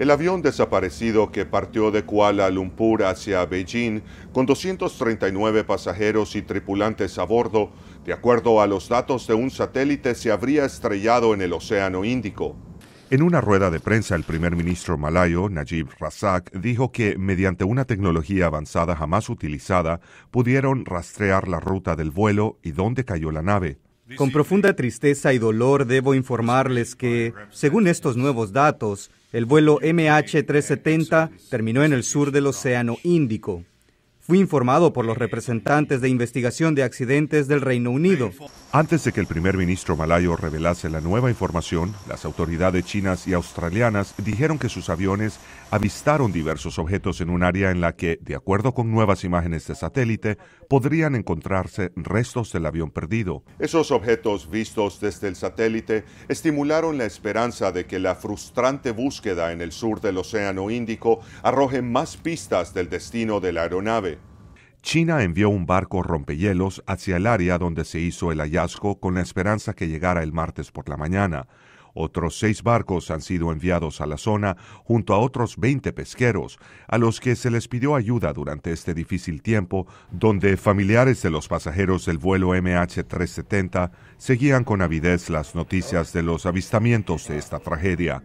El avión desaparecido que partió de Kuala Lumpur hacia Beijing con 239 pasajeros y tripulantes a bordo, de acuerdo a los datos de un satélite, se habría estrellado en el Océano Índico. En una rueda de prensa, el primer ministro malayo, Najib Razak, dijo que, mediante una tecnología avanzada jamás utilizada, pudieron rastrear la ruta del vuelo y dónde cayó la nave. Con profunda tristeza y dolor debo informarles que, según estos nuevos datos, el vuelo MH370 terminó en el sur del Océano Índico. Fue informado por los representantes de investigación de accidentes del Reino Unido. Antes de que el primer ministro malayo revelase la nueva información, las autoridades chinas y australianas dijeron que sus aviones avistaron diversos objetos en un área en la que, de acuerdo con nuevas imágenes de satélite, podrían encontrarse restos del avión perdido. Esos objetos vistos desde el satélite estimularon la esperanza de que la frustrante búsqueda en el sur del Océano Índico arroje más pistas del destino de la aeronave. China envió un barco rompehielos hacia el área donde se hizo el hallazgo con la esperanza que llegara el martes por la mañana. Otros seis barcos han sido enviados a la zona junto a otros 20 pesqueros, a los que se les pidió ayuda durante este difícil tiempo, donde familiares de los pasajeros del vuelo MH370 seguían con avidez las noticias de los avistamientos de esta tragedia.